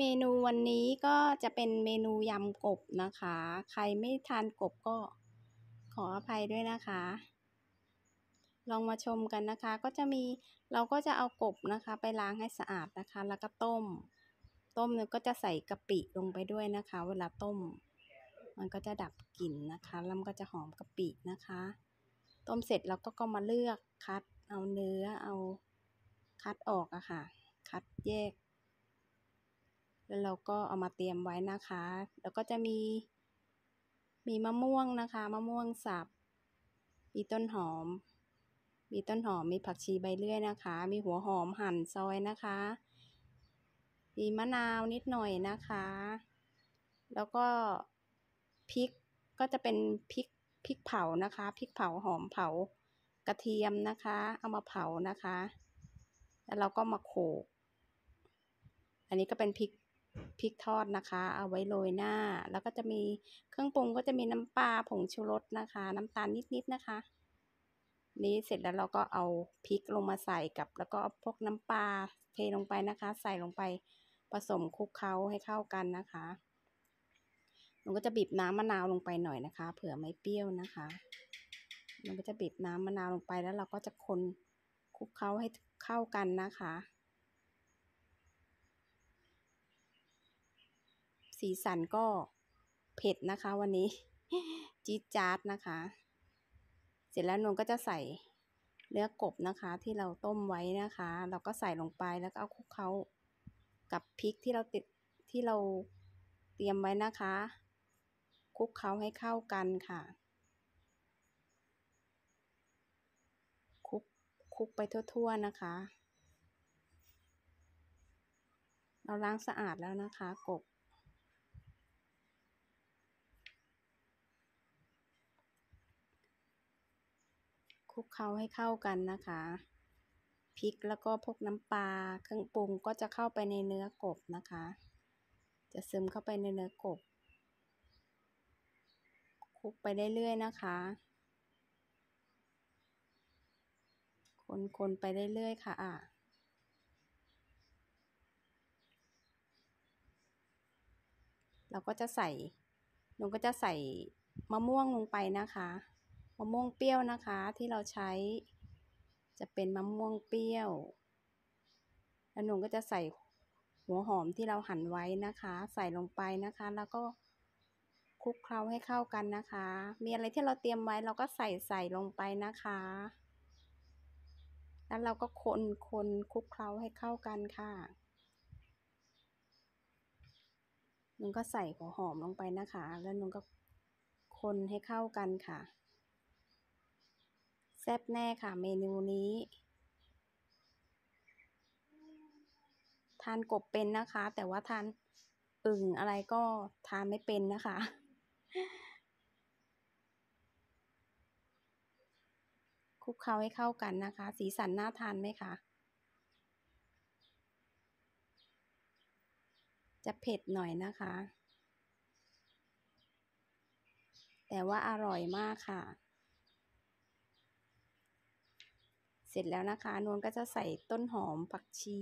เมนูวันนี้ก็จะเป็นเมนูยำกบนะคะ ใครไม่ทานกบก็ขออภัยด้วยนะคะ ลองมาชมกันนะคะ ก็จะมีเราก็จะเอากบนะคะไปล้างให้สะอาดนะคะ แล้วก็ต้ม ต้มเนี่ยก็จะใส่กะปิลงไปด้วยนะคะ เวลาต้มมันก็จะดับกลิ่นนะคะ แล้วมันก็จะหอมกะปินะคะ ต้มเสร็จเราก็ก็มาเลือกคัด เอาเนื้อเอาคัดออกอะค่ะ คัดแยกแล้วเราก็เอามาเตรียมไว้นะคะ แล้วก็จะมี มีมะม่วงนะคะ มะม่วงสับ มีต้นหอม มีต้นหอม มีผักชีใบเลื่อยนะคะ มีหัวหอมหั่นซอยนะคะ มีมะนาวนิดหน่อยนะคะ แล้วก็พริก ก็จะเป็นพริกพริกเผานะคะ พริกเผาหอมเผากระเทียมนะคะ เอามาเผานะคะ แล้วเราก็มาโขก อันนี้ก็เป็นพริกพริกทอดนะคะ เอาไว้โรยหน้า แล้วก็จะมีเครื่องปรุงก็จะมีน้ำปลา ผงชูรสนะคะ น้ำตาลนิดๆนะคะ นี้เสร็จแล้วเราก็เอาพริกลงมาใส่กับ แล้วก็พวกน้ำปลาเทลงไปนะคะ ใส่ลงไปผสมคลุกเคล้าให้เข้ากันนะคะหนูก็จะบีบน้ำมะนาวลงไปหน่อยนะคะ เผื่อไม่เปรี้ยวนะคะหนูก็จะบีบน้ำมะนาวลงไปแล้วเราก็จะคนคลุกเคล้าให้เข้ากันนะคะสีสันก็เผ็ดนะคะ วันนี้จี๊ดจ๊าดนะคะ เสร็จแล้วนนก็จะใส่เนื้อกบนะคะ ที่เราต้มไว้นะคะ เราก็ใส่ลงไปแล้วก็เอาคลุกเคล้ากับพริกที่เราติดที่เราเตรียมไว้นะคะคลุกเคล้าให้เข้ากันค่ะคลุกคลุกไปทั่วๆนะคะ เราล้างสะอาดแล้วนะคะ กบลุกเคล้าให้เข้ากันนะคะพริกแล้วก็พวกน้ำปลาเครื่องปรุงก็จะเข้าไปในเนื้อกบนะคะ จะซึมเข้าไปในเนื้อกบคลุกไปเรื่อยๆนะคะคนๆไปเรื่อยๆค่ะอ่ะเราก็จะใส่หนูก็จะใส่มะม่วงลงไปนะคะมะม่วงเปรี้ยวนะคะ ที่เราใช้จะเป็นมะม่วงเปรี้ยว แล้วหนูก็จะใส่หัวหอมที่เราหั่นไว้นะคะ ใส่ลงไปนะคะแล้วก็คลุกเคล้าให้เข้ากันนะคะมีอะไรที่เราเตรียมไว้เราก็ใส่ใส่ลงไปนะคะแล้วเราก็คนคนคลุกเคล้าให้เข้ากันค่ะนุ่งก็ใส่หัวหอมลงไปนะคะ แล้วนุ่งก็คนให้เข้ากันค่ะแซ่บแน่ค่ะเมนูนี้ ทานกบเป็นนะคะ แต่ว่าทานอึ่งอะไรก็ทานไม่เป็นนะคะคลุกเคล้าให้เข้ากันนะคะ สีสันน่าทานไหมคะ จะเผ็ดหน่อยนะคะ แต่ว่าอร่อยมากค่ะเสร็จแล้วนะคะ นวลก็จะใส่ต้นหอมผักชี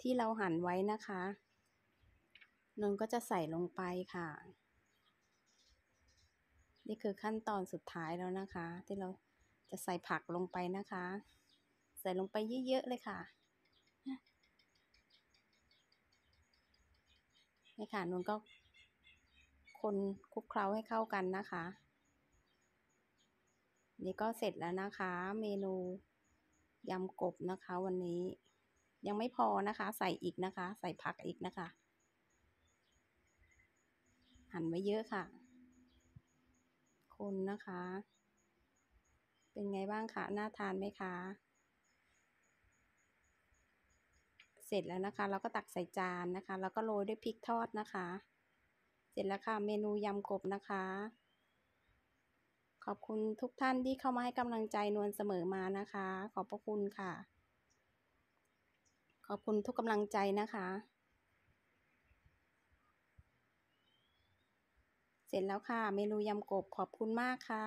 ที่เราหั่นไว้นะคะ นวลก็จะใส่ลงไปค่ะ นี่คือขั้นตอนสุดท้ายแล้วนะคะ ที่เราจะใส่ผักลงไปนะคะ ใส่ลงไปเยอะๆเลยค่ะนี่ค่ะ นวลก็ คนคลุกเคล้าให้เข้ากันนะคะ นี่ก็เสร็จแล้วนะคะ เมนูยำกบนะคะ วันนี้ยังไม่พอนะคะ ใส่อีกนะคะ ใส่ผักอีกนะคะ หั่นไว้เยอะค่ะ คนนะคะ เป็นไงบ้างคะน่าทานไหมคะ เสร็จแล้วนะคะ เราก็ตักใส่จานนะคะ แล้วก็โรยด้วยพริกทอดนะคะ เสร็จแล้วค่ะ เมนู ยำกบนะคะขอบคุณทุกท่านที่เข้ามาให้กำลังใจนวลเสมอมานะคะ ขอบพระคุณค่ะ ขอบคุณทุกกำลังใจนะคะ เสร็จแล้วค่ะ เมนูยำกบ ขอบคุณมากค่ะ